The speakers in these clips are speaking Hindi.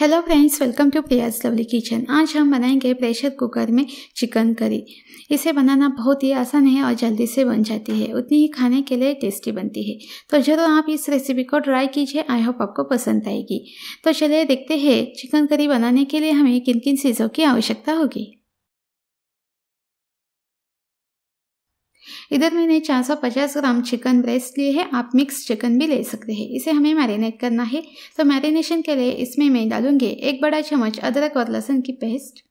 hello friends welcome to Priya's lovely kitchen आज हम बनाएंगे प्रेशर कुकर में चिकन करी इसे बनाना बहुत ही आसान है और जल्दी से बन जाती है उतनी ही खाने के लिए टेस्टी बनती है तो ज़रूर आप इस रेसिपी को ट्राई कीजिए आई होप आपको पसंद आएगी तो चलिए देखते हैं चिकन करी बनाने के लिए हमें किन किन चीज़ों की आवश्यकता होगी इधर मैंने 450 ग्राम चिकन ब्रेस्ट लिए है आप मिक्स चिकन भी ले सकते हैं इसे हमें मैरिनेट करना है तो मैरिनेशन के लिए इसमें मैं डालूंगी एक बड़ा चम्मच अदरक और लहसुन की पेस्ट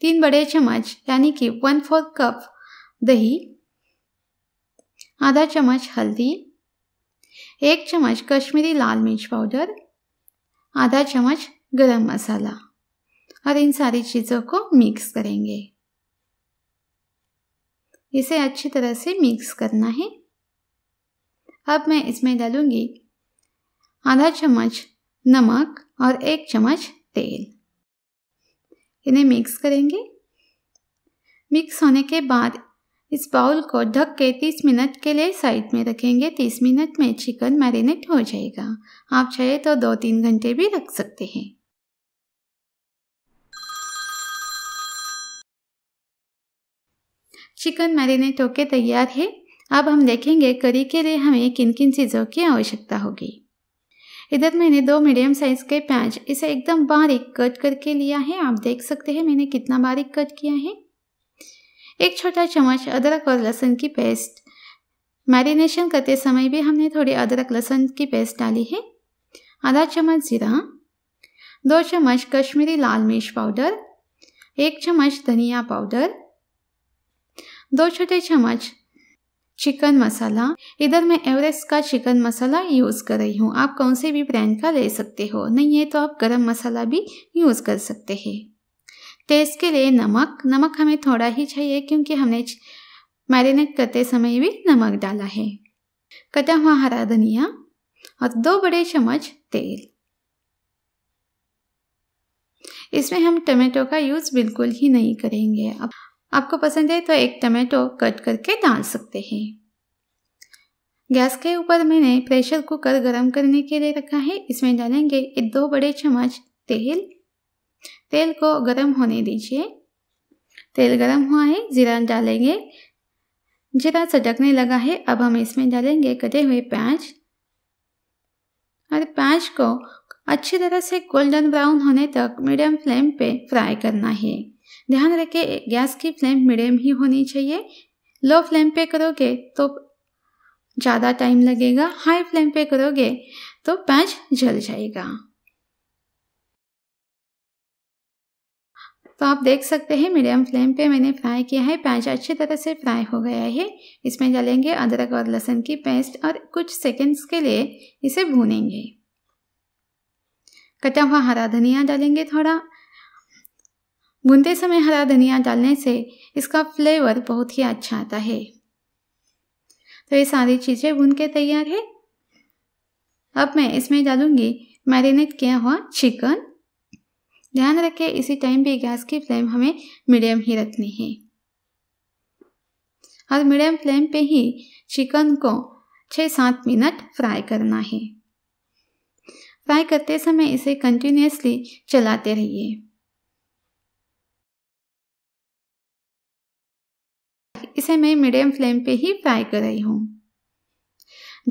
तीन बड़े चम्मच यानी कि वन फोर्थ कप दही आधा चम्मच हल्दी एक चम्मच कश्मीरी लाल मिर्च पाउडर आधा चम्मच गरम मसाला और इन सारी चीज़ों को मिक्स करेंगे इसे अच्छी तरह से मिक्स करना है अब मैं इसमें डालूंगी आधा चम्मच नमक और एक चम्मच तेल इन्हें मिक्स करेंगे मिक्स होने के बाद इस बाउल को ढक के 30 मिनट के लिए साइड में रखेंगे 30 मिनट में चिकन मैरिनेट हो जाएगा आप चाहे तो दो तीन घंटे भी रख सकते हैं चिकन मैरिनेट होके तैयार है अब हम देखेंगे करी के लिए हमें किन किन चीज़ों की आवश्यकता होगी इधर मैंने दो मीडियम साइज़ के प्याज इसे एकदम बारीक कट करके लिया है आप देख सकते हैं मैंने कितना बारीक कट किया है एक छोटा चम्मच अदरक और लहसुन की पेस्ट मैरिनेशन करते समय भी हमने थोड़ी अदरक लहसुन की पेस्ट डाली है आधा चम्मच जीरा दो चम्मच कश्मीरी लाल मिर्च पाउडर एक चम्मच धनिया पाउडर दो छोटे चम्मच चिकन मसाला इधर मैं एवरेस्ट का चिकन मसाला यूज़ कर रही हूँ आप कौन से भी ब्रांड का ले सकते हो नहीं है तो आप गरम मसाला भी यूज़ कर सकते हैं टेस्ट के लिए नमक नमक हमें थोड़ा ही चाहिए क्योंकि हमने मैरिनेट करते समय भी नमक डाला है कटा हुआ हरा धनिया और दो बड़े चम्मच तेल इसमें हम टमेटो का यूज़ बिल्कुल ही नहीं करेंगे अब आपको पसंद है तो एक टमाटो कट करके डाल सकते हैं गैस के ऊपर मैंने प्रेशर कुकर गर्म करने के लिए रखा है इसमें डालेंगे एक दो बड़े चम्मच तेल तेल को गर्म होने दीजिए तेल गरम हुआ है जीरा डालेंगे जीरा सटकने लगा है अब हम इसमें डालेंगे कटे हुए प्याज और प्याज को अच्छी तरह से गोल्डन ब्राउन होने तक मीडियम फ्लेम पे फ्राई करना है ध्यान रखें गैस की फ्लेम मीडियम ही होनी चाहिए लो फ्लेम पे करोगे तो ज़्यादा टाइम लगेगा हाई फ्लेम पे करोगे तो पैंच जल जाएगा तो आप देख सकते हैं मीडियम फ्लेम पे मैंने फ्राई किया है प्याज अच्छी तरह से फ्राई हो गया है इसमें डालेंगे अदरक और लहसुन की पेस्ट और कुछ सेकंड्स के लिए इसे भूनेंगे कटा हुआ हरा धनिया डालेंगे थोड़ा भूनते समय हरा धनिया डालने से इसका फ्लेवर बहुत ही अच्छा आता है तो ये सारी चीज़ें भून के तैयार है अब मैं इसमें डालूंगी मैरिनेट किया हुआ चिकन ध्यान रखें इसी टाइम भी गैस की फ्लेम हमें मीडियम ही रखनी है और मीडियम फ्लेम पे ही चिकन को छः सात मिनट फ्राई करना है फ्राई करते समय इसे कंटिन्यूसली चलाते रहिए इसे मैं मीडियम फ्लेम पे ही फ्राई कर रही हूँ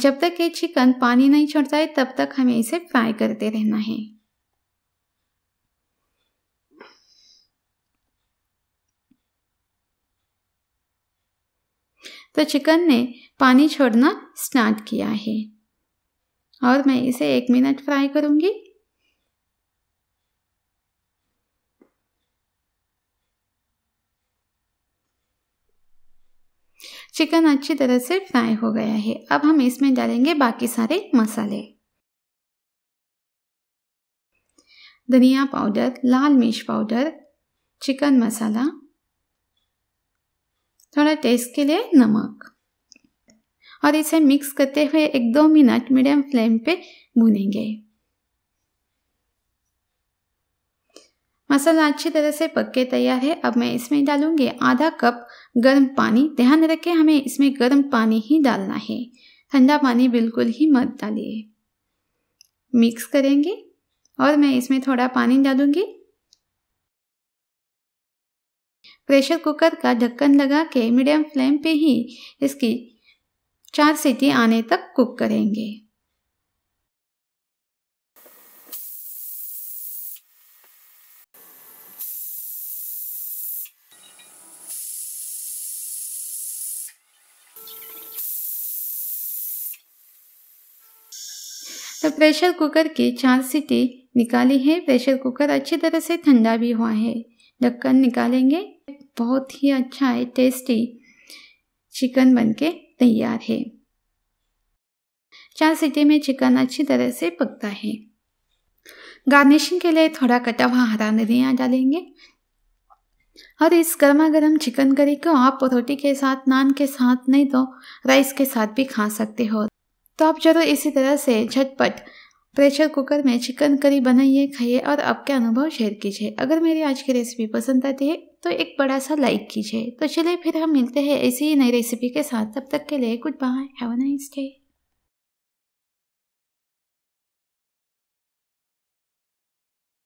जब तक ये चिकन पानी नहीं छोड़ता है तब तक हमें इसे फ्राई करते रहना है तो चिकन ने पानी छोड़ना स्टार्ट किया है और मैं इसे एक मिनट फ्राई करूंगी चिकन अच्छी तरह से फ्राई हो गया है अब हम इसमें डालेंगे बाकी सारे मसाले धनिया पाउडर लाल मिर्च पाउडर चिकन मसाला थोड़ा टेस्ट के लिए नमक और इसे मिक्स करते हुए एक दो मिनट मीडियम फ्लेम पे भूनेंगे मसाला अच्छी तरह से पक के तैयार है अब मैं इसमें डालूंगी आधा कप गर्म पानी ध्यान रखें हमें इसमें गर्म पानी ही डालना है ठंडा पानी बिल्कुल ही मत डालिए मिक्स करेंगे और मैं इसमें थोड़ा पानी डालूंगी प्रेशर कुकर का ढक्कन लगा के मीडियम फ्लेम पे ही इसकी चार सीटी आने तक कुक करेंगे तो प्रेशर कुकर की चार सीटी निकाली है प्रेशर कुकर अच्छी तरह से ठंडा भी हुआ है ढक्कन निकालेंगे बहुत ही अच्छा है टेस्टी चिकन बनके तैयार है चार सीटी में चिकन अच्छी तरह से पकता है गार्निशिंग के लिए थोड़ा कटा हुआ हरा धनिया डालेंगे और इस गर्मा गर्म चिकन करी को आप रोटी के साथ नान के साथ नहीं तो राइस के साथ भी खा सकते हो तो आप जरूर तो इसी तरह से झटपट प्रेशर कुकर में चिकन करी बनाइए खाइए और आपके अनुभव शेयर कीजिए अगर मेरी आज की रेसिपी पसंद आती है तो एक बड़ा सा लाइक कीजिए तो चलिए फिर हम मिलते हैं ऐसी ही नई रेसिपी के साथ तब तक के लिए good bye have a nice day